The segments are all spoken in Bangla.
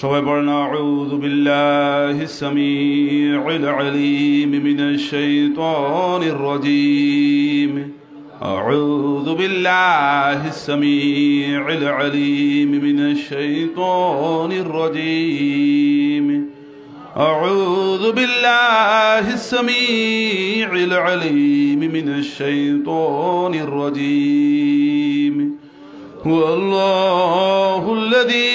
সবাই পড়েন আউযু বিল্লাহিস সামিউল আলিম মিনাশ শাইতানির রাজীম আউযু বিল্লাহিস সামিউল আলিম মিনাশ শাইতানির রাজীম أعوذ بالله السميع العليم من الشيطان الرجيم هو الله الذي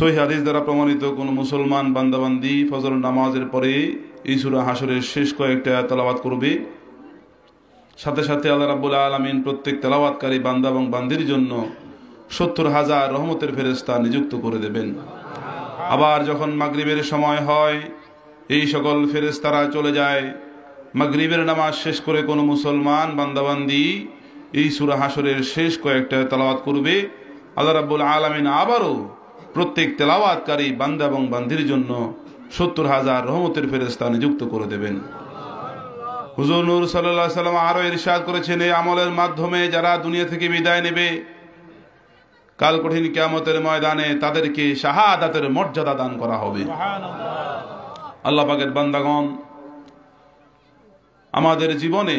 সহি হাদিস দ্বারা প্রমাণিত কোনো মুসলমান বান্দাবান্দি ফজর নামাজের পরে ইসুরা হাসরের শেষ কয়েকটা তালাবাত করবে সাথে সাথে আল্লাহ রাবুল আলমিন প্রত্যেক তালাবাতকারী বান্দা এবং বান্দির জন্য সত্তর হাজার রহমতের ফেরেস্তা নিযুক্ত করে দেবেন আবার যখন মাগরীবের সময় হয় এই সকল ফেরেস্তারা চলে যায় মাগরীবের নামাজ শেষ করে কোনো মুসলমান বান্দাবান্দি এই সুরা হাসরের শেষ কয়েকটা তালাবাত করবে আল্লাহ রাবুল আলমিন আবারও প্রত্যেক তেলাওয়াতকারী বান্দা এবং বান্ধির জন্য সত্তর হাজার রহমতের ফেরস্তা নিযুক্ত করে দেবেন হুজুর নুর সাল্লাহ সাল্লাম আরও ইরশাদ করেছেন এই আমলের মাধ্যমে যারা দুনিয়া থেকে বিদায় নেবে কাল কঠিন কেয়ামতের ময়দানে তাদেরকে শাহাদাতের মর্যাদা দান করা হবে আল্লাহ বান্দাগণ আমাদের জীবনে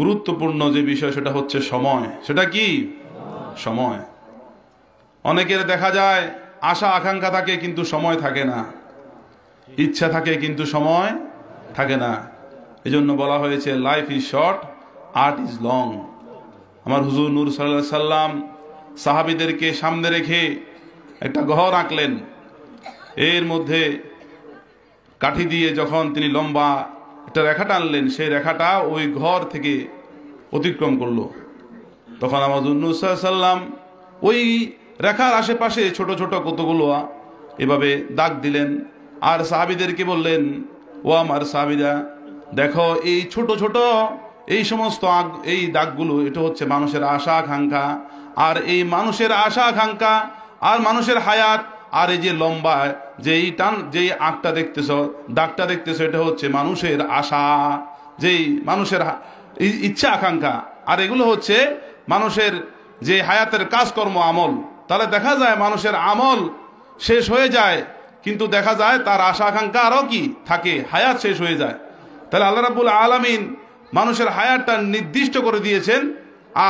গুরুত্বপূর্ণ যে বিষয় সেটা হচ্ছে সময় সেটা কি সময় অনেকের দেখা যায় আশা আকাঙ্ক্ষা থাকে কিন্তু সময় থাকে না ইচ্ছা থাকে কিন্তু সময় থাকে না এজন্য বলা হয়েছে life is short art is long আমার হুজুর নূর সাল্লা সাল্লাম সাহাবিদেরকে সামনে রেখে একটা ঘর আঁকলেন এর মধ্যে কাঠি দিয়ে যখন তিনি লম্বা একটা রেখা টানলেন সেই রেখাটা ওই ঘর থেকে অতিক্রম করলো তখন আমার সাল্লাম ওই রেখার আশেপাশে ছোট ছোট কতগুলো এভাবে দাগ দিলেন আর সাহাবিদেরকে বললেন ও আমার সাহাবিদা দেখো এই ছোট ছোট এই সমস্ত এই দাগগুলো এটা হচ্ছে মানুষের আশা আকাঙ্ক্ষা আর এই মানুষের আশা আকাঙ্ক্ষা আর মানুষের হায়াত আর এই যে লম্বা এই টান যেই আঁকটা দেখতেছ দাগটা দেখতেছ এটা হচ্ছে মানুষের আশা যেই মানুষের ইচ্ছা আকাঙ্ক্ষা আর এগুলো হচ্ছে মানুষের যে হায়াতের কাজকর্ম আমল তাহলে দেখা যায় মানুষের আমল শেষ হয়ে যায় কিন্তু দেখা যায় তার আশা আকাঙ্ক্ষা আরও কি থাকে হায়াত শেষ হয়ে যায় তাহলে আল্লাহ রাবুল আলমিন মানুষের হায়াতটা নির্দিষ্ট করে দিয়েছেন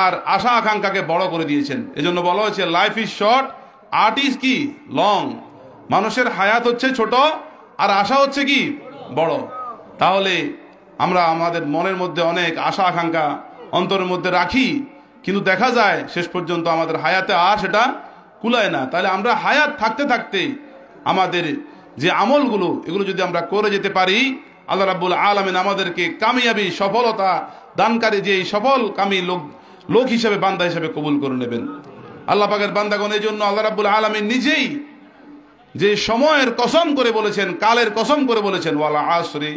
আর আশা আকাঙ্ক্ষাকে বড় করে দিয়েছেন এজন্য বলা হয়েছে life is short art is কি লং মানুষের হায়াত হচ্ছে ছোট আর আশা হচ্ছে কি বড় তাহলে আমরা আমাদের মনের মধ্যে অনেক আশা আকাঙ্ক্ষা অন্তরের মধ্যে রাখি কিন্তু দেখা যায় শেষ পর্যন্ত আমাদের হায়াতে আর সেটা কুলায় না তাহলে আমরা হায়াত থাকতে থাকতে আমাদের যে আমলগুলো এগুলো যদি আমরা করে যেতে পারি আল্লাহ রাবুল আলমিন আমাদেরকে কামিয়াবি সফলতা দানকারী যে সফল কামি লোক লোক হিসেবে বান্দা হিসেবে কবুল করে নেবেন আল্লাহ পাকের বান্দাগণ এই জন্য আল্লাহ রাবুল আলমিন নিজেই যে সময়ের কসম করে বলেছেন কালের কসম করে বলেছেন ওয়ালা আসরি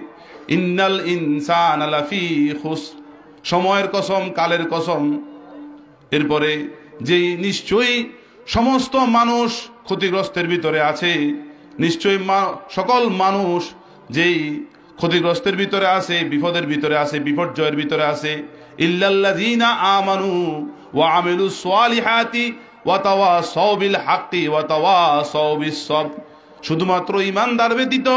ইন্নাল ইনসান আলাফি হুস সময়ের কসম কালের কসম এরপরে যেই নিশ্চয়ই সমস্ত মানুষ ক্ষতিগ্রস্তের ভিতরে আছে নিশ্চয়ই সকল মানুষ যেই ক্ষতিগ্রস্তের ভিতরে আছে বিপদের ভিতরে আছে বিপর্যয়ের ভিতরে আছে ইল্লাল্লাযীনা আমানু ওয়া আমিলুস সালিহাতি ওয়া তাওয়াসাউ বিল হাক্কি ওয়া তাওয়াসাউ বিস সবর শুধুমাত্র ইমানদার ব্যতীত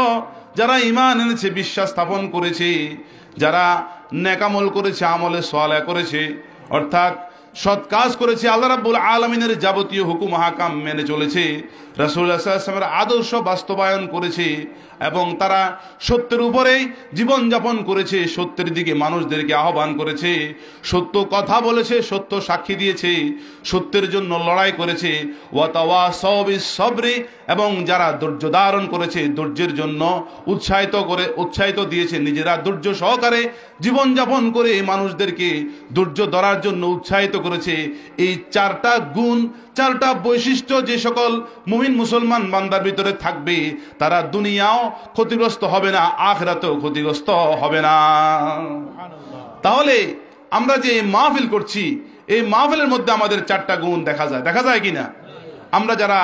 যারা ইমান এনেছে বিশ্বাস স্থাপন করেছে যারা নেকামল করেছে আমলে সোয়ালা করেছে অর্থাৎ সৎ কাজ করেছে আল্লাহ রাবুল আলমিনের যাবতীয় হুকুম হাকাম মেনে চলেছে রাসুল্লাহামের আদর্শ বাস্তবায়ন করেছে এবং তারা সত্যের উপরেই জীবনযাপন করেছে সত্যের দিকে মানুষদেরকে আহ্বান করেছে সত্য কথা বলেছে সত্য সাক্ষী দিয়েছে সত্যের জন্য লড়াই করেছে ওয়াতাওয়া সব সবরে এবং যারা ধৈর্য ধারণ করেছে ধৈর্যের জন্য উৎসাহিত করে উৎসাহিত দিয়েছে নিজেরা ধৈর্য সহকারে জীবনযাপন করে মানুষদেরকে ধৈর্য ধরার জন্য উৎসাহিত করেছে এই চারটা গুণ চারটা বৈশিষ্ট্য যে সকল মুমিন মুসলমান বান্দার ভিতরে থাকবে তারা দুনিয়াও ক্ষতিগ্রস্ত হবে না আখরাতেও ক্ষতিগ্রস্ত হবে না তাহলে আমরা যে মাহফিল করছি এই মাহফিলের মধ্যে আমাদের চারটা গুণ দেখা যায় দেখা যায় কিনা আমরা যারা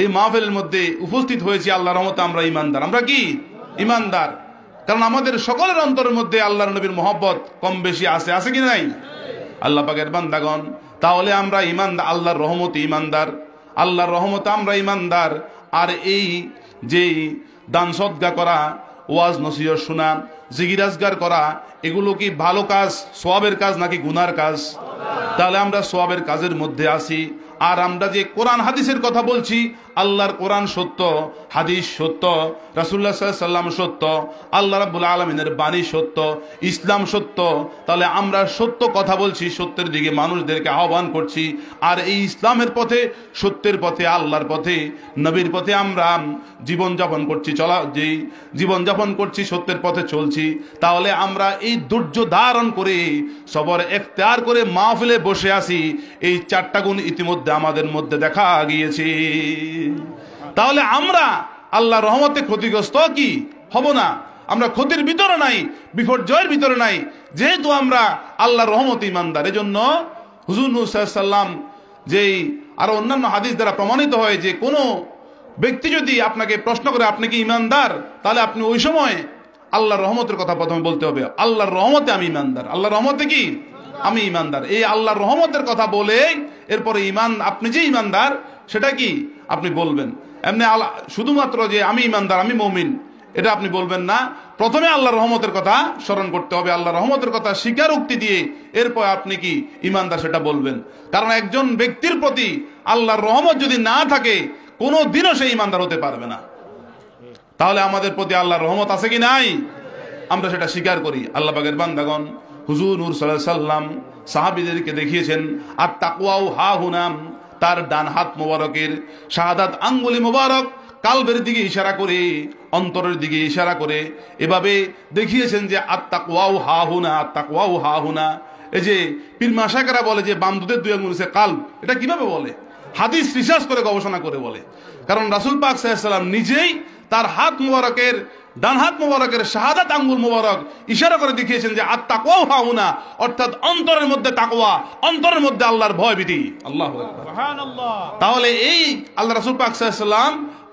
এই মাহফিলের মধ্যে উপস্থিত হয়েছি আল্লাহ রহমতে আমরা ইমানদার আমরা কি ইমানদার কারণ আমাদের সকলের অন্তরের মধ্যে আল্লাহ নবীর মহব্বত কম বেশি আছে আছে কি নাই আল্লাহ পাকের বান্দাগণ তাহলে আমরা ইমানদার আল্লাহর রহমত ইমানদার আল্লাহর রহমত আমরা ইমানদার আর এই যেই দান সদ্গা করা ওয়াজ নসিহত শোনা জিগিরাজগার করা এগুলো কি ভালো কাজ সোয়াবের কাজ নাকি গুনার কাজ তাহলে আমরা সোয়াবের কাজের মধ্যে আসি আর আমরা যে কোরআন হাদিসের কথা বলছি আল্লাহর কোরআন সত্য হাদিস সত্য রাসুল্লাহ সাল্লাম সত্য আল্লাহ রাবুল আলমিনের বাণী সত্য ইসলাম সত্য তাহলে আমরা সত্য কথা বলছি সত্যের দিকে মানুষদেরকে আহ্বান করছি আর এই ইসলামের পথে সত্যের পথে আল্লাহর পথে নবীর পথে আমরা জীবনযাপন করছি চলা যে জীবনযাপন করছি সত্যের পথে চলছি তাহলে আমরা এই ধৈর্য ধারণ করে সবর এখতেয়ার করে মাহফিলে বসে আসি এই চারটা গুণ ইতিমধ্যে আমাদের মধ্যে দেখা গিয়েছে তাহলে আমরা আল্লাহ রহমতে ক্ষতিগ্রস্ত কি হব না আমরা ক্ষতির ভিতরে নাই বিপর্যয়ের ভিতরে নাই যেহেতু আমরা আল্লাহ রহমত ইমানদার এজন্য হুজুর নুসাল্লাম যেই আরো অন্যান্য হাদিস দ্বারা প্রমাণিত হয় যে কোনো ব্যক্তি যদি আপনাকে প্রশ্ন করে আপনি কি ইমানদার তাহলে আপনি ওই সময় আল্লাহর রহমতের কথা প্রথমে বলতে হবে আল্লাহর রহমতে আমি ইমানদার আল্লাহ রহমতে কি আমি ইমানদার এই আল্লাহর রহমতের কথা বলে এরপরে ইমান আপনি যে ইমানদার সেটা কি আপনি বলবেন এমনি আল্লাহ শুধুমাত্র যে আমি ইমানদার আমি মৌমিন এটা আপনি বলবেন না প্রথমে আল্লাহ রহমতের কথা স্মরণ করতে হবে আল্লাহ রহমতের কথা স্বীকার উক্তি দিয়ে এরপর আপনি কি ইমানদার সেটা বলবেন কারণ একজন ব্যক্তির প্রতি আল্লাহর রহমত যদি না থাকে কোনো দিনও সে ইমানদার হতে পারবে না তাহলে আমাদের প্রতি আল্লাহর রহমত আছে কি নাই আমরা সেটা স্বীকার করি আল্লাহ বাগের বান্দাগন হুজুর নুর সাল্লাম সাহাবিদেরকে দেখিয়েছেন আর তাকুয়াও হা হুনাম তার ডান হাত মোবারকের শাহাদাত আঙ্গুলি মোবারক কালবের দিকে ইশারা করে অন্তরের দিকে ইশারা করে এভাবে দেখিয়েছেন যে আত্মা কোয়াও হা হুনা আত্মাকুয়াও হা হুনা এই যে পীর বলে যে বামদুদের দুই সে কাল এটা কিভাবে বলে হাদিস রিসার্চ করে গবেষণা করে বলে কারণ রাসুল পাক সাহেব নিজেই তার হাত মুবারকের ডান হাত মুবারকের শাহাদাত আঙ্গুল মুবারক ইশারা করে দেখিয়েছেন যে আত্মা তাকোয়াও হাউনা অর্থাৎ অন্তরের মধ্যে তাকোয়া অন্তরের মধ্যে আল্লাহর ভয় বিধি আল্লাহ তাহলে এই আল্লাহ রাসুল পাকসাল্লাম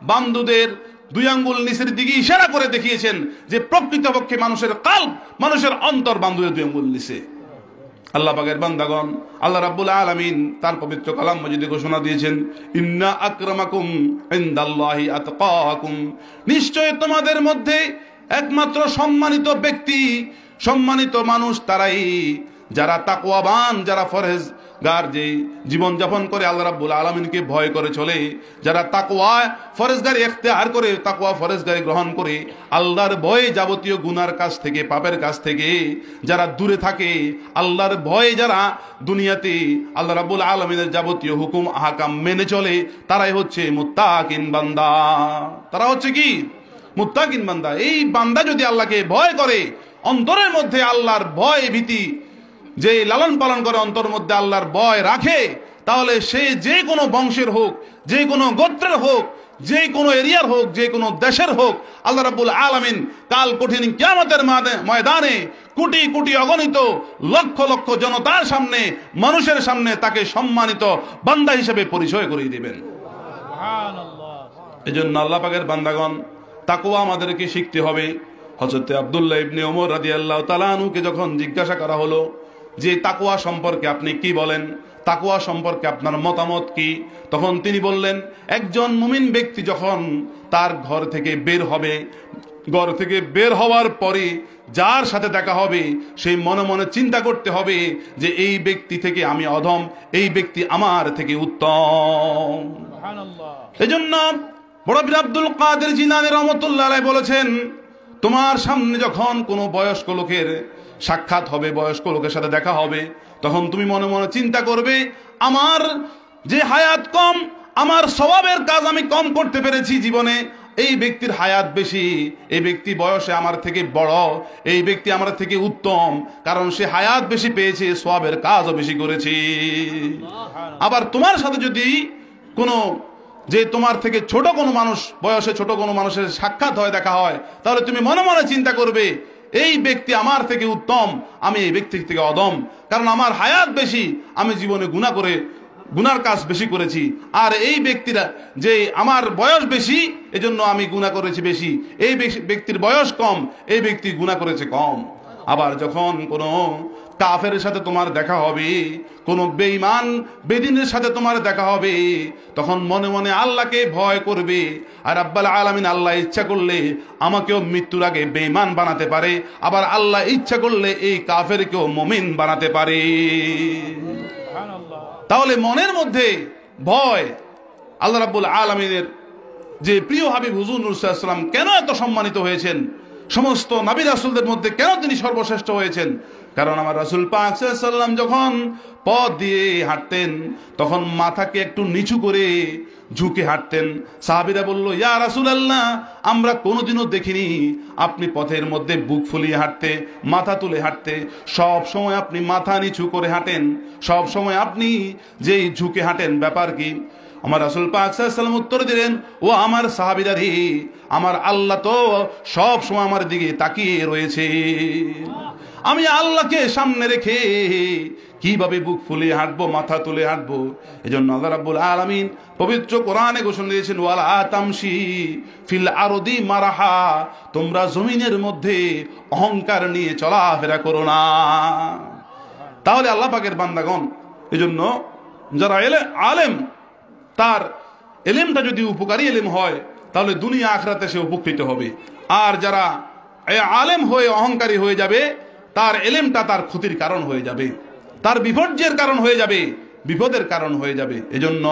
বামদুদের দুই আঙ্গুল নিচের দিকে ইশারা করে দেখিয়েছেন যে প্রকৃতপক্ষে মানুষের কাল মানুষের অন্তর বান্ধবের দুই আঙ্গুল নিচে আল্লাহ পাকের বান্দাগণ আল্লাহ রাব্বুল আলামিন তার পবিত্র কালাম মজিদে ঘোষণা দিয়েছেন ইন্না আকরামাকুম ইনদাল্লাহি আতকাকুম নিশ্চয় তোমাদের মধ্যে একমাত্র সম্মানিত ব্যক্তি সম্মানিত মানুষ তারাই যারা তাকওয়াবান যারা ফরহেজ গার যে জীবনযাপন করে আল্লাহ রাবুল আলমিনকে ভয় করে চলে যারা তাকোয়া ফরেজগারি এখতেহার করে তাকোয়া ফরেজগারি গ্রহণ করে আল্লাহর ভয়ে যাবতীয় গুনার কাছ থেকে পাপের কাছ থেকে যারা দূরে থাকে আল্লাহর ভয়ে যারা দুনিয়াতে আল্লাহ রাবুল আলমিনের যাবতীয় হুকুম আহাকাম মেনে চলে তারাই হচ্ছে মুত্তা বান্দা তারা হচ্ছে কি মুত্তাকিন বান্দা এই বান্দা যদি আল্লাহকে ভয় করে অন্তরের মধ্যে আল্লাহর ভয় ভীতি যে লালন পালন করে অন্তর মধ্যে আল্লাহর বয় রাখে তাহলে সে যে কোনো বংশের হোক যে কোনো গোত্রের হোক যে কোনো এরিয়ার হোক যে কোনো দেশের হোক আল্লাহ রাবুল আলমিন কাল কঠিন ক্যামতের ময়দানে কোটি কোটি অগণিত লক্ষ লক্ষ জনতার সামনে মানুষের সামনে তাকে সম্মানিত বান্দা হিসেবে পরিচয় করিয়ে দিবেন এই জন্য আল্লাপাকের বান্দাগণ তাকেও আমাদেরকে শিখতে হবে হজরত আবদুল্লাহ ইবনে ওমর রাজি আল্লাহ তালানুকে যখন জিজ্ঞাসা করা হলো যে তাকুয়া সম্পর্কে আপনি কি বলেন তাকুয়া সম্পর্কে আপনার মতামত কি তখন তিনি বললেন একজন মুমিন ব্যক্তি যখন তার ঘর থেকে বের হবে ঘর থেকে বের হওয়ার পরে যার সাথে দেখা হবে সেই মনে মনে চিন্তা করতে হবে যে এই ব্যক্তি থেকে আমি অধম এই ব্যক্তি আমার থেকে উত্তম জন্য বড় বীর আব্দুল কাদের জিনানি রহমতুল্লাহ বলেছেন তোমার সামনে যখন কোনো বয়স্ক লোকের সাক্ষাৎ হবে বয়স্ক লোকের সাথে দেখা হবে তখন তুমি মনে মনে চিন্তা করবে আমার যে হায়াত কম আমার স্বভাবের কাজ আমি কম করতে পেরেছি জীবনে এই ব্যক্তির হায়াত বেশি এই ব্যক্তি বয়সে আমার থেকে বড় এই ব্যক্তি আমার থেকে উত্তম কারণ সে হায়াত বেশি পেয়েছে সবের কাজও বেশি করেছে আবার তোমার সাথে যদি কোনো যে তোমার থেকে ছোট কোনো মানুষ বয়সে ছোট কোনো মানুষের সাক্ষাৎ হয় দেখা হয় তাহলে তুমি মনে মনে চিন্তা করবে এই ব্যক্তি আমার থেকে উত্তম আমি এই ব্যক্তির থেকে অদম কারণ আমার হায়াত বেশি আমি জীবনে গুণা করে গুনার কাজ বেশি করেছি আর এই ব্যক্তিরা যে আমার বয়স বেশি এজন্য আমি গুণা করেছি বেশি এই ব্যক্তির বয়স কম এই ব্যক্তি গুণা করেছে কম আবার যখন কোনো কাফের সাথে তোমার দেখা হবে কোনো বেঈমান বেদিনের সাথে তোমার দেখা হবে তখন মনে মনে আল্লাহকে ভয় করবে আর আব্বাল আলমিন আল্লাহ ইচ্ছা করলে আমাকেও মৃত্যুর আগে বেঈমান বানাতে পারে আবার আল্লাহ ইচ্ছা করলে এই কেউ মমিন বানাতে পারে তাহলে মনের মধ্যে ভয় আল্লাহ রাবুল আলমিনের যে প্রিয় হাবিব হুজুর নুরসাল্লাম কেন এত সম্মানিত হয়েছেন সমস্ত নাবি রাসুলদের মধ্যে কেন তিনি সর্বশ্রেষ্ঠ হয়েছেন কারণ আমার রাসুল পাকসাল্লাম যখন পথ দিয়ে হাঁটতেন তখন মাথাকে একটু নিচু করে ঝুঁকে হাঁটতেন সাহাবিরা বলল ইয়া রাসুল আল্লাহ আমরা কোনোদিনও দেখিনি আপনি পথের মধ্যে বুক ফুলিয়ে হাঁটতে মাথা তুলে হাঁটতে সব সময় আপনি মাথা নিচু করে হাঁটেন সব সময় আপনি যেই ঝুঁকে হাঁটেন ব্যাপার কি আমার রাসুল পাকসাল্লাম উত্তর দিলেন ও আমার সাহাবিদারি আমার আল্লাহ তো সব সময় আমার দিকে তাকিয়ে রয়েছে আমি আল্লাহকে সামনে রেখে কিভাবে বুক ফুলে হাঁটবো মাথা তুলে হাঁটবো জন্য আল্লাহ রাব্বুল পবিত্র কোরআনে ঘোষণা দিয়েছেন ওয়ালা তামসি ফিল আরদি মারাহা তোমরা জমিনের মধ্যে অহংকার নিয়ে চলাফেরা করো না তাহলে আল্লাহ পাকের বান্দাগণ এজন্য যারা এলে আলেম তার এলেমটা যদি উপকারী এলেম হয় তাহলে দুনিয়া আখরাতে সে উপকৃত হবে আর যারা আলেম হয়ে অহংকারী হয়ে যাবে তার এলেমটা তার ক্ষতির কারণ হয়ে যাবে তার বিপর্যের কারণ হয়ে যাবে বিপদের কারণ হয়ে যাবে এজন্য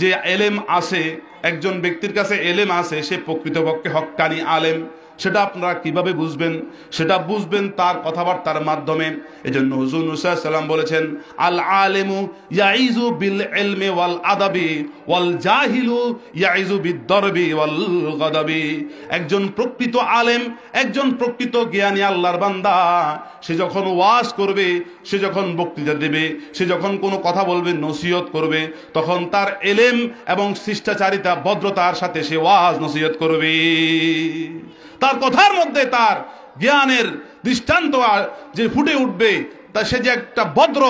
যে এলেম আসে একজন ব্যক্তির কাছে এলেম আসে সে প্রকৃতপক্ষে হকানি আলেম সেটা আপনারা কিভাবে বুঝবেন সেটা বুঝবেন তার কথাবার্তার মাধ্যমে এই জন্য হুজুর নুসাই সাল্লাম বলেছেন আল আলেমু ইয়াইজু বিল এলমে ওয়াল আদাবি ওয়াল জাহিলু ইয়াইজু বিদ্দরবি ওয়াল গদাবি একজন প্রকৃত আলেম একজন প্রকৃত জ্ঞানী আল্লাহর বান্দা সে যখন ওয়াজ করবে সে যখন বক্তৃতা দেবে সে যখন কোনো কথা বলবে নসিহত করবে তখন তার এলেম এবং শিষ্টাচারিতা ভদ্রতার সাথে সে ওয়াজ নসিহত করবে তার কথার মধ্যে তার জ্ঞানের দৃষ্টান্ত যে ফুটে উঠবে তা সে যে একটা ভদ্র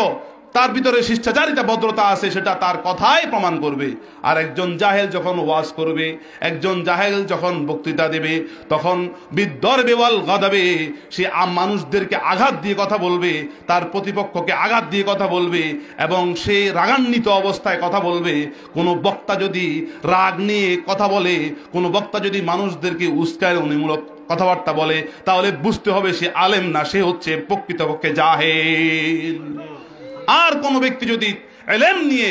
তার ভিতরে শিষ্টাচারিতা ভদ্রতা আছে সেটা তার কথাই প্রমাণ করবে আর একজন জাহেল যখন ওয়াজ করবে একজন জাহেল যখন বক্তৃতা দেবে তখন বিদ্যর বেওয়াল গদাবে সে আম মানুষদেরকে আঘাত দিয়ে কথা বলবে তার প্রতিপক্ষকে আঘাত দিয়ে কথা বলবে এবং সে রাগান্বিত অবস্থায় কথা বলবে কোনো বক্তা যদি রাগ নিয়ে কথা বলে কোনো বক্তা যদি মানুষদেরকে উস্কায় উনিমূলক কথাবার্তা বলে তাহলে বুঝতে হবে সে আলেম না সে হচ্ছে প্রকৃতপক্ষে জাহেল আর কোনো ব্যক্তি যদি এলেম নিয়ে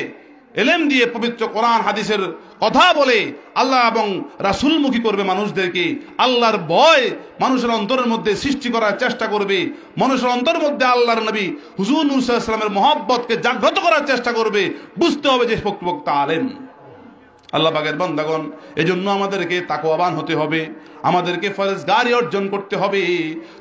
এলেম দিয়ে পবিত্র কোরআন হাদিসের কথা বলে আল্লাহ এবং রাসুলমুখী করবে মানুষদেরকে আল্লাহর ভয় মানুষের অন্তরের মধ্যে সৃষ্টি করার চেষ্টা করবে মানুষের অন্তরের মধ্যে আল্লাহর নবী হুজুর নুরসাল্লামের মহব্বতকে জাগ্রত করার চেষ্টা করবে বুঝতে হবে যে প্রতিপক্তা আলেম আল্লাহ পাকের বন্দাগণ এজন্য আমাদেরকে তাকোয়াবান হতে হবে আমাদেরকে ফরেজগারি অর্জন করতে হবে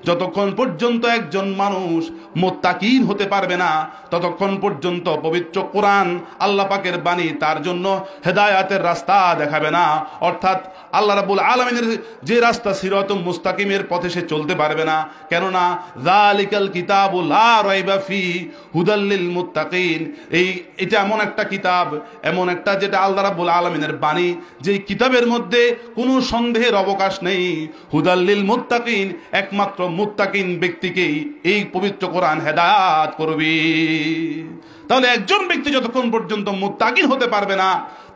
যতক্ষণ পর্যন্ত একজন মানুষ মোত্তাকিন হতে পারবে না ততক্ষণ পর্যন্ত পবিত্র কোরআন আল্লাহ পাকের বাণী তার জন্য হেদায়াতের রাস্তা দেখাবে না অর্থাৎ আল্লাহ রাবুল আলমিনের যে রাস্তা সিরত মুস্তাকিমের পথে সে চলতে পারবে না কেননা জালিকাল আরফি হুদাল্লিল মুতাকিন এই এটা এমন একটা কিতাব এমন একটা যেটা আল্লাহ রাবুল আলমিনের বাণী যে কিতাবের মধ্যে কোনো সন্দেহের অবকাশ নেই নেই হুদাল্লিল মুত্তাকিন একমাত্র মুত্তাকিন ব্যক্তিকেই এই পবিত্র কোরআন হেদায়াত করবে তাহলে একজন ব্যক্তি যতক্ষণ পর্যন্ত মুত্তাকিন হতে পারবে না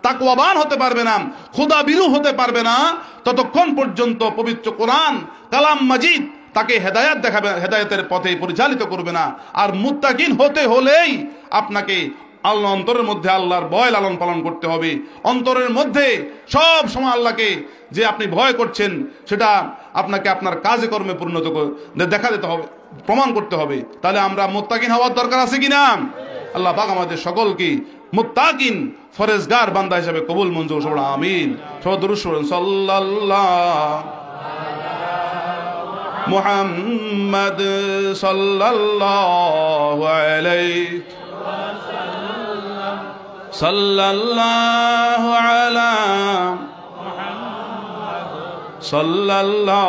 তাকওয়াবান হতে পারবে না খোদা বিরু হতে পারবে না ততক্ষণ পর্যন্ত পবিত্র কোরআন কালাম মাজিদ তাকে হেদায়াত দেখাবে হেদায়তের পথে পরিচালিত করবে না আর মুত্তাকিন হতে হলেই আপনাকে আল্লাহ অন্তরের মধ্যে আল্লাহর ভয় লালন পালন করতে হবে অন্তরের মধ্যে সব সময় আল্লাহকে যে আপনি ভয় করছেন সেটা আপনাকে আপনার কাজে কর্মে পরিণত দেখা দিতে হবে প্রমাণ করতে হবে তাহলে আমরা মোত্তাকিন হওয়ার দরকার আছে কি না আল্লাহ পাক আমাদের সকলকে মুত্তাকিন ফরেজগার বান্দা হিসাবে কবুল মঞ্জুর সব আমিন সাল্লাল্লাহ মুহাম্মদ সাল্লাল্লাহু আলাইহি صلى الله على صلى الله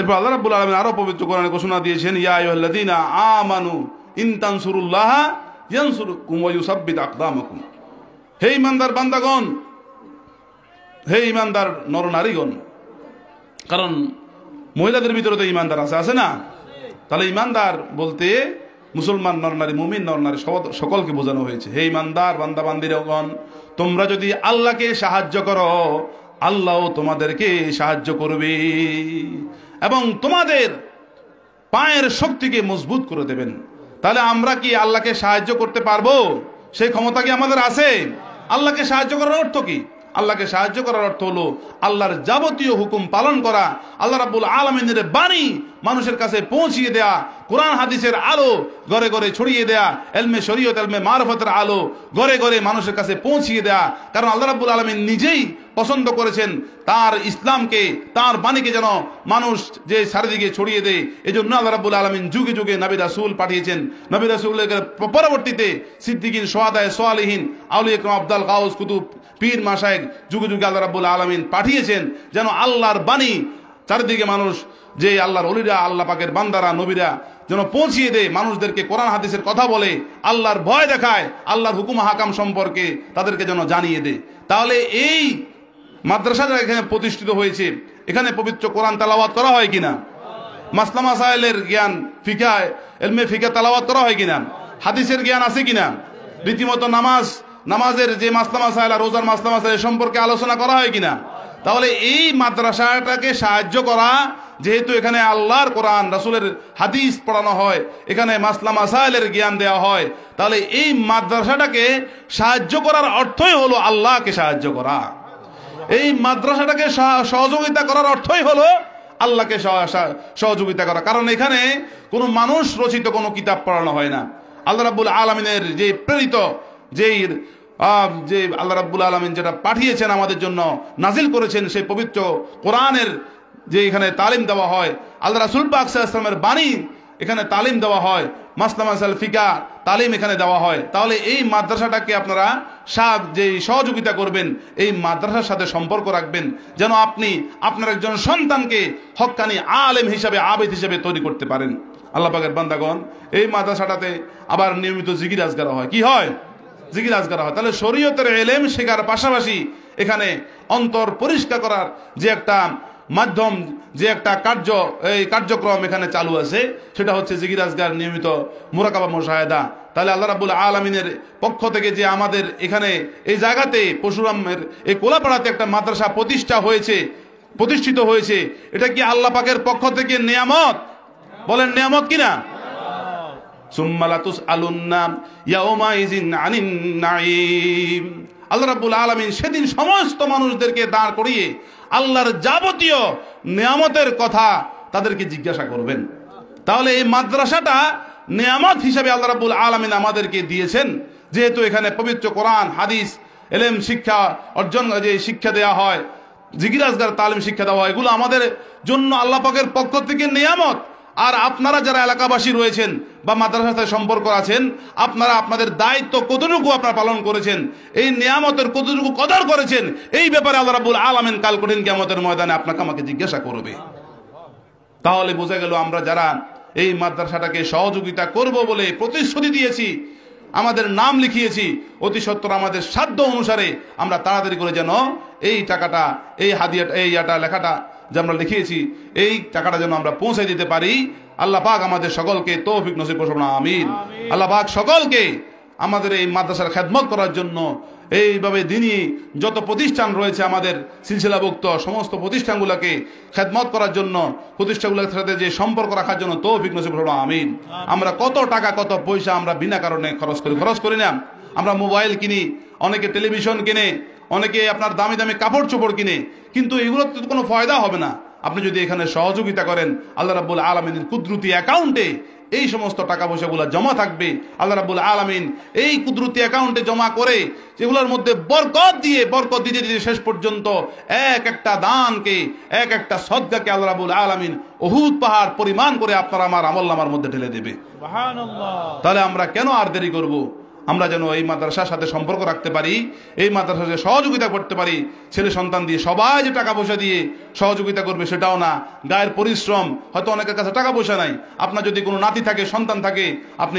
এরপর আল্লাহ রাব্বুল আলামিন আরো পবিত্র কোরআনে ঘোষণা দিয়েছেন ইয়া আইয়ুহাল্লাযীনা আমানু ইন তানসুরুল্লাহ ইয়ানসুরুকুম ওয়া ইউসাব্বিত আকদামাকুম হে ইমানদার বান্দাগণ হে ইমানদার নরনারীগণ কারণ মহিলাদের ভিতরে তো ইমানদার আছে আছে না তাহলে ইমানদার বলতে মুসলমান নরনারী মুমিন নরনারী সকলকে বোঝানো হয়েছে হে ইমানদার বান্দা বান্দিরগণ তোমরা যদি আল্লাহকে সাহায্য করো আল্লাহও তোমাদেরকে সাহায্য করবে এবং তোমাদের পায়ের শক্তিকে মজবুত করে দেবেন তাহলে আমরা কি আল্লাহকে সাহায্য করতে পারবো সেই ক্ষমতা কি আমাদের আছে আল্লাহকে সাহায্য করার অর্থ কি আল্লাহকে সাহায্য করার অর্থ হলো আল্লাহর যাবতীয় হুকুম পালন করা আল্লাহ রাবুল আলমিনের বাণী মানুষের কাছে পৌঁছিয়ে দেয়া কোরআন হাদিসের আলো ঘরে ঘরে ছড়িয়ে দেয়া এলমে শরীয়ত এলমে মারফতের আলো ঘরে ঘরে মানুষের কাছে পৌঁছিয়ে দেয়া কারণ আল্লাহ রাবুল আলমী নিজেই পছন্দ করেছেন তার ইসলামকে তার বাণীকে যেন মানুষ যে চারিদিকে ছড়িয়ে দেয় এই জন্য আল্লাহ রাবুল আলমিন যুগে যুগে নবী রাসুল পাঠিয়েছেন নবী রাসুল পরবর্তীতে সিদ্দিকিন সোয়াদায় সোয়ালিহীন আউলি ইকরম আব্দাল কাউস কুতুব পীর মাসায় যুগে যুগে আল্লাহ রাবুল আলমিন পাঠিয়েছেন যেন আল্লাহর বাণী চারিদিকে মানুষ যে আল্লাহর অলিরা আল্লাহ পাকের বান্দারা নবীরা যেন পৌঁছিয়ে দেয় মানুষদেরকে কোরআন হাদিসের কথা বলে আল্লাহর ভয় দেখায় আল্লাহর হুকুম হাকাম সম্পর্কে তাদেরকে যেন জানিয়ে দেয় তাহলে এই মাদ্রাসা যারা এখানে প্রতিষ্ঠিত হয়েছে এখানে পবিত্র কোরআন তালাবাদ করা হয় কিনা মাসলামা সাহেলের জ্ঞান ফিকায় এলমে ফিকা তালাবাদ করা হয় কিনা হাদিসের জ্ঞান আছে কিনা রীতিমতো নামাজ নামাজের যে মাসলামা সাহেলা রোজার মাসলামা সাহেলের সম্পর্কে আলোচনা করা হয় কিনা তাহলে এই মাদ্রাসাটাকে সাহায্য করা যেহেতু এখানে আল্লাহর কোরআন রাসুলের হাদিস পড়ানো হয় এখানে মাসলাম আসাইলের জ্ঞান দেওয়া হয় তাহলে এই মাদ্রাসাটাকে সাহায্য করার অর্থই হলো আল্লাহকে সাহায্য করা এই মাদ্রাসাটাকে সহযোগিতা করার অর্থই হলো আল্লাহকে সহযোগিতা করা কারণ এখানে কোনো মানুষ রচিত কোনো কিতাব পড়ানো হয় না আল্লাহ রাবুল আলমিনের যে প্রেরিত যেই যে আল্লাহ রাবুল আলমিন যেটা পাঠিয়েছেন আমাদের জন্য নাজিল করেছেন সেই পবিত্র কোরআনের যে এখানে তালিম দেওয়া হয় আল্লাহ রাসুল আকসা বাণী এখানে তালিম দেওয়া হয় মাসলামাসাল ফিকা তালিম এখানে দেওয়া হয় তাহলে এই মাদ্রাসাটাকে আপনারা সাব যে সহযোগিতা করবেন এই মাদ্রাসার সাথে সম্পর্ক রাখবেন যেন আপনি আপনার একজন সন্তানকে হকানি আলেম হিসাবে আবেদ হিসাবে তৈরি করতে পারেন আল্লাহ পাকের বান্দাগণ এই মাদ্রাসাটাতে আবার নিয়মিত জিগির আজগারা হয় কি হয় জিকির করা হয় তাহলে শরীয়তের এলেম শেখার পাশাপাশি এখানে অন্তর পরিষ্কার করার যে একটা মাধ্যম যে একটা কার্য এই কার্যক্রম এখানে চালু আছে সেটা হচ্ছে জিকির আজগার নিয়মিত মোরাকাবা মোশাহেদা তাহলে আল্লাহ রাবুল আলমিনের পক্ষ থেকে যে আমাদের এখানে এই জায়গাতে পশুরামের এই কোলাপাড়াতে একটা মাদ্রাসা প্রতিষ্ঠা হয়েছে প্রতিষ্ঠিত হয়েছে এটা কি আল্লাহ পাকের পক্ষ থেকে নিয়ামত বলেন নিয়ামত কিনা সুম্মালাতুস আলুন্নাম ইয়াউমাইজিন আনিন নাইম আল্লাহ রাব্বুল আলামিন সেদিন সমস্ত মানুষদেরকে দাঁড় করিয়ে আল্লাহর যাবতীয় নিয়ামতের কথা তাদেরকে জিজ্ঞাসা করবেন তাহলে এই মাদ্রাসাটা নিয়ামত হিসাবে আল্লাহ রাব্বুল আলামিন আমাদেরকে দিয়েছেন যেহেতু এখানে পবিত্র কোরআন হাদিস এলেম শিক্ষা অর্জন যে শিক্ষা দেওয়া হয় জিগিরাজগার তালিম শিক্ষা দেওয়া হয় এগুলো আমাদের জন্য আল্লাহ পাকের পক্ষ থেকে নিয়ামত আর আপনারা যারা এলাকাবাসী রয়েছেন বা মাদ্রাসার সাথে সম্পর্ক আছেন আপনারা আপনাদের দায়িত্ব কতটুকু আপনারা পালন করেছেন এই নিয়ামতের কতটুকু কদর করেছেন এই ব্যাপারে আল্লাহ রাবুল আলমেন কাল কঠিন কেমতের ময়দানে আপনাকে আমাকে জিজ্ঞাসা করবে তাহলে বোঝা গেল আমরা যারা এই মাদ্রাসাটাকে সহযোগিতা করব বলে প্রতিশ্রুতি দিয়েছি আমাদের নাম লিখিয়েছি অতি সত্তর আমাদের সাধ্য অনুসারে আমরা তাড়াতাড়ি করে যেন এই টাকাটা এই হাদিয়াটা এই ইয়াটা লেখাটা যে আমরা লিখিয়েছি এই টাকাটা যেন আমরা পৌঁছে দিতে পারি আল্লাহ পাক আমাদের সকলকে তৌফিক নসিব করুন আমিন আল্লাহ পাক সকলকে আমাদের এই মাদ্রাসার খেদমত করার জন্য এইভাবে দিনই যত প্রতিষ্ঠান রয়েছে আমাদের সিলসিলাভুক্ত সমস্ত প্রতিষ্ঠানগুলোকে খেদমত করার জন্য প্রতিষ্ঠানগুলোর সাথে যে সম্পর্ক রাখার জন্য তৌফিক নসিব করুন আমিন আমরা কত টাকা কত পয়সা আমরা বিনা কারণে খরচ করি খরচ করি না আমরা মোবাইল কিনি অনেকে টেলিভিশন কিনে অনেকে আপনার দামি দামি কাপড় চোপড় কিনে কিন্তু এগুলোতে তো কোনো ফয়দা হবে না আপনি যদি এখানে সহযোগিতা করেন আল্লাহ রাবুল আলমিনের কুদরতি অ্যাকাউন্টে এই সমস্ত টাকা পয়সাগুলো জমা থাকবে আল্লাহ রাবুল আলমিন এই কুদরতি অ্যাকাউন্টে জমা করে সেগুলোর মধ্যে বরকত দিয়ে বরকত দিতে দিতে শেষ পর্যন্ত এক একটা দানকে এক একটা সদ্গাকে আল্লাহ রাবুল আলমিন অহুত পাহাড় পরিমাণ করে আপনারা আমার আমল্লামার মধ্যে ঢেলে দেবে তাহলে আমরা কেন আর দেরি করবো আমরা যেন এই মাদ্রাসার সাথে সম্পর্ক রাখতে পারি এই মাদ্রাসার সহযোগিতা করতে পারি ছেলে সন্তান দিয়ে সবাই যে টাকা পয়সা দিয়ে সহযোগিতা করবে সেটাও না গায়ের পরিশ্রম হয়তো অনেকের কাছে টাকা পয়সা নাই আপনার যদি কোনো নাতি থাকে সন্তান থাকে আপনি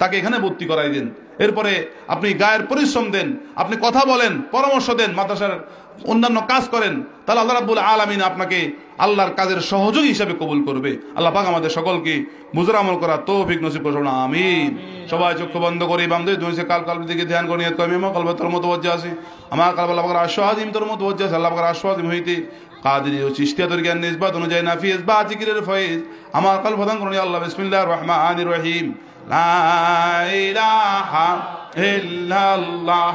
তাকে এখানে ভর্তি করাই দেন এরপরে আপনি গায়ের পরিশ্রম দেন আপনি কথা বলেন পরামর্শ দেন মাদ্রাসার অন্যান্য কাজ করেন তাহলে আল্লাহ রাবুল আলমিন আপনাকে আল্লাহর কাজের সহযোগী হিসাবে কবুল করবে আল্লাহ পাক আমাদের সকলকে আমল করা তো নসিব করবে আমিন সবাই চক্ষু বন্ধ করে বামদের দুই কাল কাল দিকে ধ্যান করে নিয়ে আমি আমার তোর মতো বজ্জা আছে আমার কাল আল্লাহ পাকার আশ্বাদিম তোর মতো বজ্জা আছে আল্লাহ পাকার আশ্বাদিম হইতে চিস্তিয়া তোর জ্ঞান নিজবাদ অনুযায়ী বা জিকিরের ফয়েজ আমার কাল প্রধান করুন আল্লাহ বিসমিল্লাহ রহমান রহিম লা ইলাহা ইল্লাল্লাহ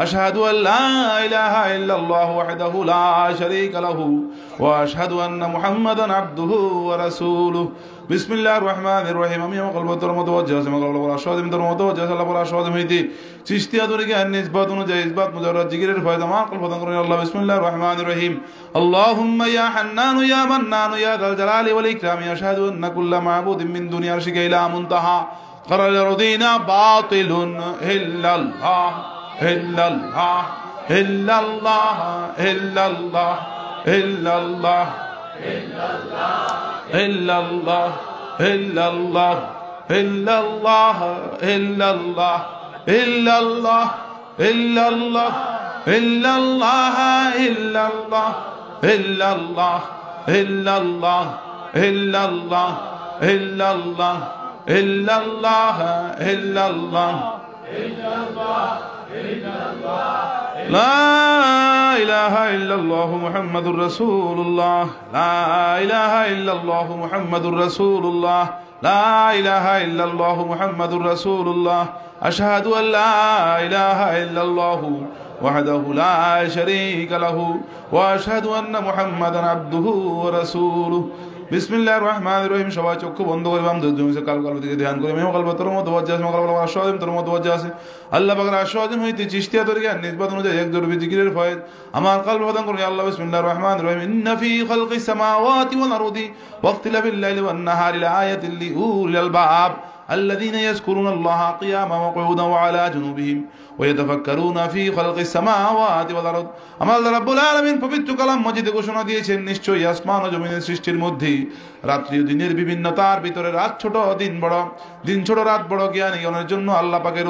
أشهد أن لا إله إلا الله وحده لا شريك له وأشهد أن محمدا عبده ورسوله بسم الله الرحمن الرحيم আমি মতো ওয়াজ্জাস আমার কলব মতো ওয়াজ্জাস আল্লাহ বলা সদম হইতে চিশতিয়া দরে জ্ঞান নিসবত অনুযায়ী ইসবাত মুজাররাত আল্লাহ বিসমিল্লাহির রহমানির রহিম আল্লাহুম্মা ইয়া হান্নান ইয়া মান্নান ইয়া যাল জালালি ওয়াল ইকরাম আশহাদু আন্না কুল্লা মা'বুদিন قرر رضينا باطل إلا الله إلا الله إلا الله إلا الله إلا الله إلا الله إلا الله إلا الله إلا الله إلا الله إلا الله إلا الله إلا الله إلا الله إلا الله إلا الله إلا الله إلا الله إلا الله إلا الله لا إله إلا الله محمد رسول الله لا إله إلا الله محمد رسول الله لا إله إلا الله محمد رسول الله أشهد أن لا إله إلا الله وحده لا شريك له وأشهد أن محمدا عبده ورسوله বিসমিল্লাহ রহমান রহিম সবাই চক্ষু বন্ধ করে বাম ধৈর্য কাল কাল দিকে ধ্যান করে মেহকাল তোর মতো বজ্জা আছে মকাল কাল আশোয়াদিম তোর মতো বজ্জা আছে আল্লাহ পাকের আশোয়াদিম হইতে চিস্তিয়া তোর জ্ঞান নির্বাদ অনুযায়ী এক জরুরি জিকিরের ফয়েজ আমার কাল প্রদান করে আল্লাহ বিসমিল্লাহ রহমান রহিম ইন্না ফি খালকি সামাওয়াতি ওয়াল আরদি ওয়াক্তিলাফিল লাইলি ওয়ান নাহারি লাআয়াতিল লিউলিল বাব الذين يذكرون الله قياما وقعودا وعلى جنوبهم আল্লাপাকের বিভিন্নতার ভিতরে রাত ছোট দিন বড় দিন ছোট রাত বড় জন্য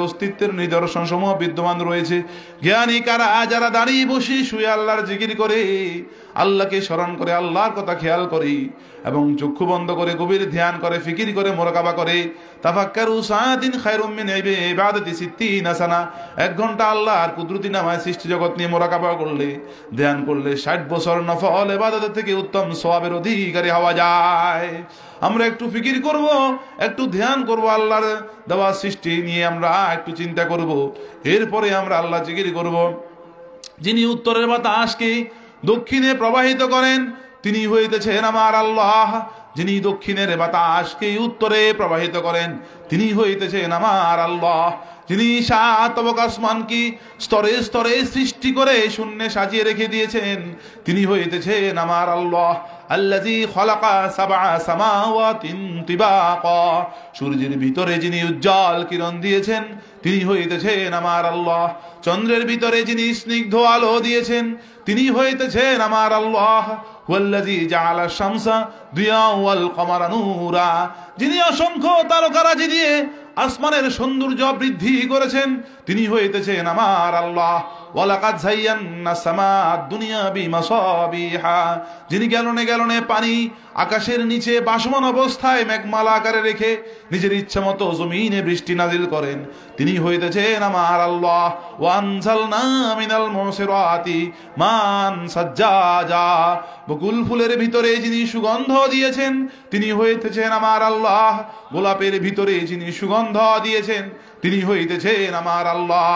অস্তিত্বের নিদর্শন সমূহ বিদ্যমান রয়েছে জ্ঞানী কারা যারা দাঁড়িয়ে বসি শুয়ে আল্লাহর জিকির করে আল্লাহকে স্মরণ করে আল্লাহর কথা খেয়াল করি এবং চক্ষু বন্ধ করে গভীর ধ্যান করে ফিকির করে মোরাকাবা করে তাফাক্কারু সায়াদিন খায়রুম মিন ইবাদাতি এক ঘন্টা আল্লাহ আর কুদরতি নামায় সৃষ্টি জগৎ নিয়ে মোরাকাবা করলে ধ্যান করলে ষাট বছর নফল এবাদতের থেকে উত্তম স্বভাবের অধিকারী হওয়া যায় আমরা একটু ফিকির করব একটু ধ্যান করব আল্লাহর দেওয়া সৃষ্টি নিয়ে আমরা একটু চিন্তা করব এরপরে আমরা আল্লাহ জিকির করব যিনি উত্তরের বাতাসকে দক্ষিণে প্রবাহিত করেন তিনি হইতেছেন আমার আল্লাহ যিনি দক্ষিণের বাতাসকে উত্তরে প্রবাহিত করেন তিনি হইতেছেন আমার আল্লাহ যিনি সাতবক আসমানকে স্তরে স্তরে সৃষ্টি করে শূন্য সাজিয়ে রেখে দিয়েছেন তিনি হইতেছেন আমার আল্লাহ আল্লাজি খলাকা সাবা সামাওয়াতিন তিবাকা সূর্যের ভিতরে যিনি উজ্জ্বল কিরণ দিয়েছেন তিনি হইতেছেন আমার আল্লাহ চন্দ্রের ভিতরে যিনি স্নিগ্ধ আলো দিয়েছেন তিনি হইতেছেন আমার আল্লাহ হুয়াল্লাজি জাআলা শামসা দুয়া ওয়াল যিনি অসংখ্য তারকারাজি দিয়ে আসমানের সৌন্দর্য বৃদ্ধি করেছেন তিনি হইতেছেন আমার আল্লাহ ওয়ালাকাদ জাইয়ান্না সামা দুনিয়া বিমাসাবিহা যিনি গেলনে গেলনে পানি আকাশের নিচে বাসমান অবস্থায় মেঘমালা আকারে রেখে নিজের ইচ্ছা মতো জমিনে বৃষ্টি নাজিল করেন তিনি হইতেছেন আমার আল্লাহ ওয়ানসালনা মিনাল মুসিরাতি মান সাজ্জাজা বকুল ফুলের ভিতরে যিনি সুগন্ধ দিয়েছেন তিনি হইতেছেন আমার আল্লাহ গোলাপের ভিতরে যিনি সুগন্ধ দিয়েছেন তিনি হইতেছেন আমার আল্লাহ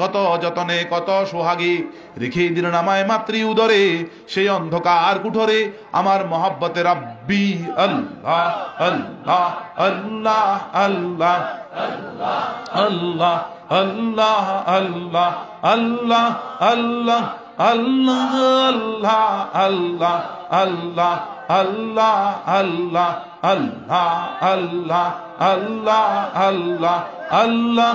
কত যতনে কত সোহাগে রেখে দিল নামায় মাতৃ উদরে সেই অন্ধকার কুঠরে আমার মহাব্বতের আব্বি আল্লাহ আল্লাহ আল্লাহ আল্লাহ আল্লাহ আল্লাহ আল্লাহ আল্লাহ আল্লাহ আল্লাহ আল্লাহ আল্লাহ আল্লাহ আল্লাহ আল্লাহ আল্লাহ আল্লাহ আল্লাহ আল্লাহ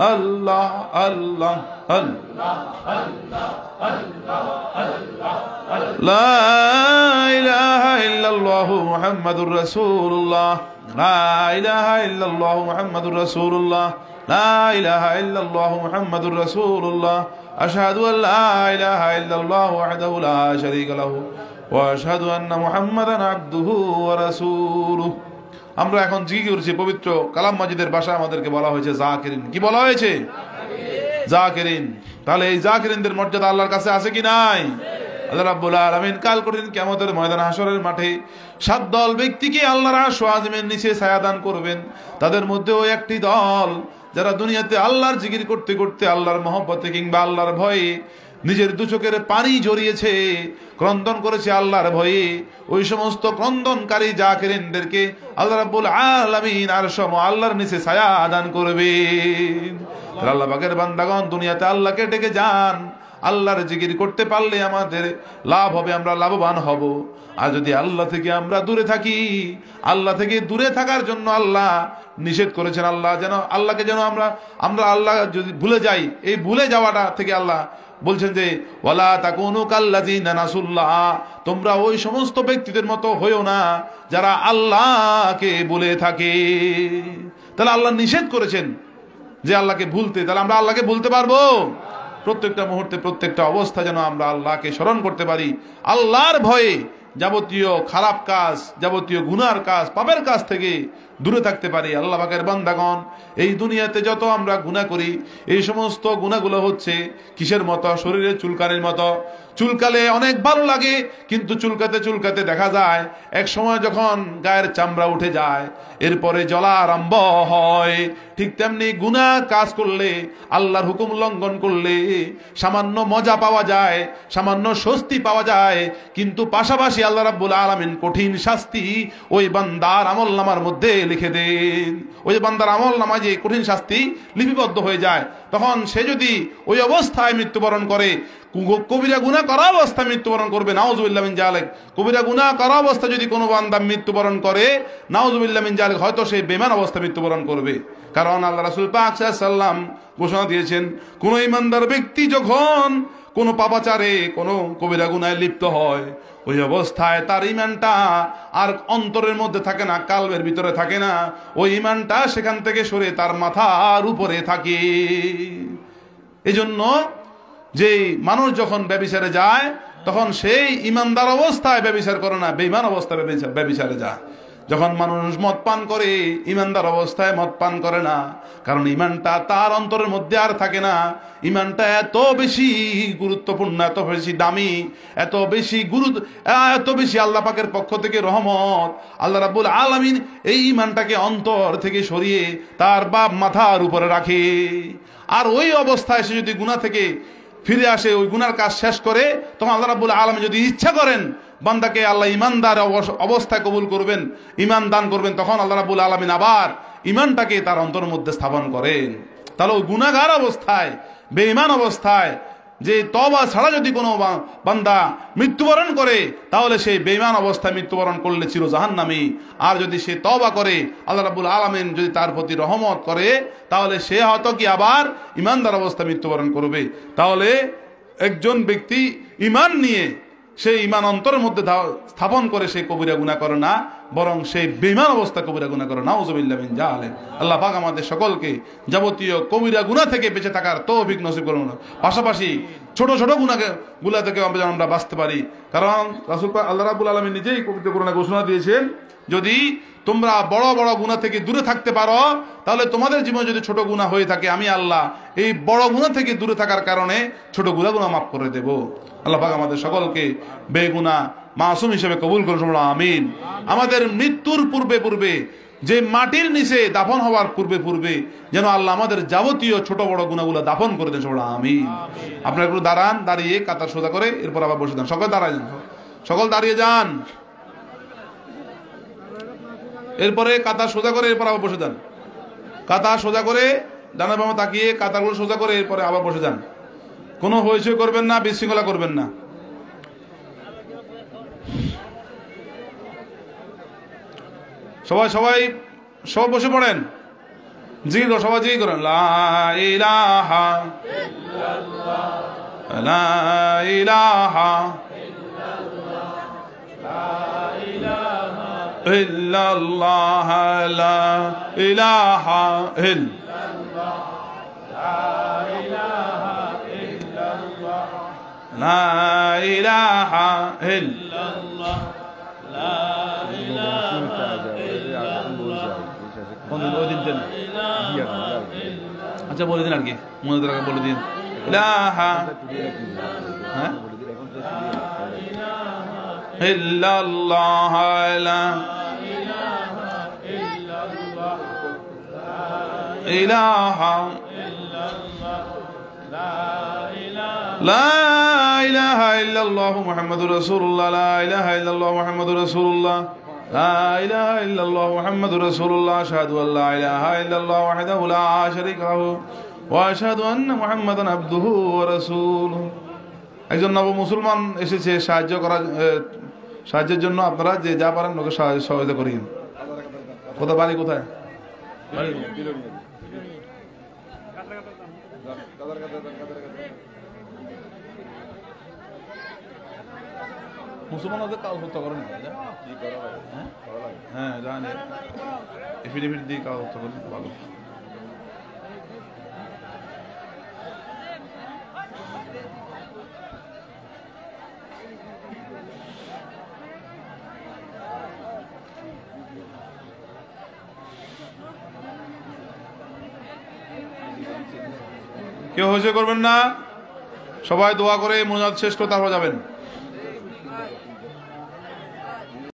الله الله لا إله إلا الله محمد رسول الله لا إله إلا الله محمد رسول الله لا إله إلا الله محمد رسول الله أشهد أن لا إله إلا الله وحده لا شريك له وأشهد أن محمدا عبده ورسوله আমরা এখন জি করছি পবিত্র কালাম মাজিদের বাসা আমাদেরকে বলা হয়েছে জাকেরিন কি বলা হয়েছে জাকেরিন তাহলে এই জাকেরিনদের মর্যাদা আল্লাহর কাছে আছে কি নাই আল্লাহ রাব্বুল আলামিন কাল ময়দান মাঠে দল ব্যক্তিকে আল্লাহর নিচে করবেন তাদের মধ্যেও একটি দল যারা দুনিয়াতে আল্লাহর জিকির করতে করতে আল্লাহর মহব্বতে কিংবা আল্লাহর ভয়ে নিজের দু চোখের পানি জড়িয়েছে ক্রন্দন করেছে আল্লাহর ভয়ে ওই সমস্ত ক্রন্দনকারী জাকিরিনদেরকে আল্লাহ রাব্বুল আলামিন আর সম আল্লাহর নিচে ছায়া আদান করবেন আল্লাহ পাকের বান্দাগণ দুনিয়াতে আল্লাহকে ডেকে যান আল্লাহর জিকির করতে পারলে আমাদের লাভ হবে আমরা লাভবান হব আর যদি আল্লাহ থেকে আমরা দূরে থাকি আল্লাহ থেকে দূরে থাকার জন্য আল্লাহ নিষেধ করেছেন আল্লাহ যেন আল্লাহকে যেন আমরা আমরা আল্লাহ যদি ভুলে যাই এই ভুলে যাওয়াটা থেকে আল্লাহ বলছেন যে ওলা তাকুনু কাল্লাজি নানাসুল্লাহ তোমরা ওই সমস্ত ব্যক্তিদের মতো হয়েও না যারা আল্লাহকে বলে থাকে তাহলে আল্লাহ নিষেধ করেছেন যে আল্লাহকে ভুলতে তাহলে আমরা আল্লাহকে বলতে পারবো প্রত্যেকটা মুহূর্তে প্রত্যেকটা অবস্থা যেন আমরা আল্লাহকে স্মরণ করতে পারি আল্লাহর ভয়ে যাবতীয় খারাপ কাজ যাবতীয় গুনার কাজ পাপের কাজ থেকে দূরে থাকতে পারি আল্লাহ পাকের বান্দাগণ এই দুনিয়াতে যত আমরা গুণা করি এই সমস্ত গুণাগুলো হচ্ছে কিসের মতো শরীরের চুলকানির মতো চুলকালে অনেক ভালো লাগে কিন্তু চুলকাতে চুলকাতে দেখা যায় এক সময় যখন গায়ের চামড়া উঠে যায় এরপরে জলা আরম্ভ হয় ঠিক তেমনি গুণা কাজ করলে আল্লাহর হুকুম লঙ্ঘন করলে সামান্য মজা পাওয়া যায় সামান্য স্বস্তি পাওয়া যায় কিন্তু পাশাপাশি আল্লাহ রাবুল আলমিন কঠিন শাস্তি ওই বান্দার আমল নামার মধ্যে লিখে দেন ওই যে বান্দার আমল নামাজে কঠিন শাস্তি লিপিবদ্ধ হয়ে যায় তখন সে যদি ওই অবস্থায় মৃত্যুবরণ করে কবিরা গুণা করা অবস্থায় মৃত্যুবরণ করবে নাউজুবিল্লামিন জালেক কবিরা গুণা করা অবস্থা যদি কোনো বান্দা মৃত্যুবরণ করে নাউজুবিল্লামিন জালেক হয়তো সে বেমান অবস্থায় মৃত্যুবরণ করবে কারণ আল্লাহ রাসুল পাক সাল্লাম ঘোষণা দিয়েছেন কোন ইমানদার ব্যক্তি যখন কোন পাপাচারে কোনো কবিরা গুনায় লিপ্ত হয় ওই অবস্থায় তার ইমানটা আর অন্তরের মধ্যে থাকে না কালবের ভিতরে থাকে না ওই ইমানটা সেখান থেকে সরে তার মাথার উপরে থাকে এজন্য যেই মানুষ যখন ব্যবিচারে যায় তখন সেই ইমানদার অবস্থায় ব্যবিচার করে না বেইমান অবস্থায় ব্যবিচারে যায় যখন মানুষ মদ পান করে ইমানদার অবস্থায় মদ পান করে না কারণ ইমানটা তার অন্তরের মধ্যে আর থাকে না ইমানটা এত বেশি গুরুত্বপূর্ণ এত বেশি দামি এত বেশি গুরু এত বেশি আল্লাহ পাকের পক্ষ থেকে রহমত আল্লাহ রাবুল আলমিন এই ইমানটাকে অন্তর থেকে সরিয়ে তার বাপ মাথার উপরে রাখে আর ওই অবস্থায় সে যদি গুণা থেকে ফিরে আসে ওই গুনার কাজ শেষ করে তখন আল্লাহ রাবুল আলমী যদি ইচ্ছা করেন বান্দাকে আল্লাহ ইমানদার অবস্থায় কবুল করবেন ইমান দান করবেন তখন আল্লাহ রাবুল আলমিন আবার ইমানটাকে তার অন্তর মধ্যে স্থাপন করেন তাহলে ওই গুণাগার অবস্থায় বেঈমান অবস্থায় যে তবা ছাড়া যদি কোনো বান্দা মৃত্যুবরণ করে তাহলে সে বেঈমান অবস্থায় মৃত্যুবরণ করলে চির জাহান নামি আর যদি সে তবা করে আল্লাহ রাবুল আলমেন যদি তার প্রতি রহমত করে তাহলে সে হত কি আবার ইমানদার অবস্থায় মৃত্যুবরণ করবে তাহলে একজন ব্যক্তি ইমান নিয়ে সেই ইমান অন্তরের মধ্যে স্থাপন করে সেই কবিরা গুণা করে না বরং সেই বেমান অবস্থা কবিরা গুণা করে না ওজবিল্লাবিন যা আলেন আল্লাহ পাক আমাদের সকলকে যাবতীয় কবিরা গুণা থেকে বেঁচে থাকার তৌফিক নসিব করুন পাশাপাশি ছোট ছোট গুণাকে গুলা থেকে আমরা বাঁচতে পারি কারণ রাসুল আল্লাহ রাবুল আলমী নিজেই কবিতা করোনা ঘোষণা দিয়েছেন যদি তোমরা বড় বড় গুণা থেকে দূরে থাকতে পারো তাহলে তোমাদের জীবনে যদি ছোট গুণা হয়ে থাকে আমি আল্লাহ এই বড় গুণা থেকে দূরে থাকার কারণে ছোট গুণা গুণা মাফ করে দেব আল্লাহ পাক আমাদের সকলকে বেগুনা মাসুম হিসেবে কবুল করুন আমিন আমাদের মৃত্যুর পূর্বে পূর্বে যে মাটির নিচে দাফন হওয়ার পূর্বে পূর্বে যেন আল্লাহ আমাদের যাবতীয় ছোট বড় গুণাগুলো দাফন করে দেন সকল আমি আপনারা একটু দাঁড়ান দাঁড়িয়ে কাতার সোজা করে এরপর আবার বসে দেন সকল দাঁড়ায় যান সকল দাঁড়িয়ে যান এরপরে কাতা সোজা করে এরপর আবার বসে যান কাতা সোজা করে ডানা বামা তাকিয়ে কাতারগুলো সোজা করে এরপরে আবার বসে যান কোনো হইচই করবেন না বিশৃঙ্খলা করবেন না সবাই সবাই সব বসে পড়েন জি সবাই জি করেন লাহা লাইলাহা إلا الله لا إله إلا الله لا إله إلا الله لا إله إلا الله لا إله إلا الله لا إله إلا الله لا إله إلا الله কি মনে রাখা বলে لا ইলাহা হ্যাঁ إلا الله لا إله إلا الله لا إله إلا الله لا إله إلا الله محمد رسول الله لا إله إلا الله محمد رسول الله لا إله إلا الله محمد رسول الله أشهد أن لا إله إلا الله وحده لا شريك له وأشهد أن محمدا عبده ورسوله একজন নব মুসলমান এসেছে সাহায্য করার সাহায্যের জন্য আপনারা যে যা পারেন ওকে সাহায্য সহযোগিতা করিয়েন কোথায় বাড়ি কোথায় মুসলমানদের কাজ হত্যা করেন হ্যাঁ? হ্যাঁ জানি এফিডেভিট দিয়ে কাজ হত্যা করেন ভালো কেউ হইচই করবেন না সবাই দোয়া করে মোনাজাত শেষ করে তারপর যাবেন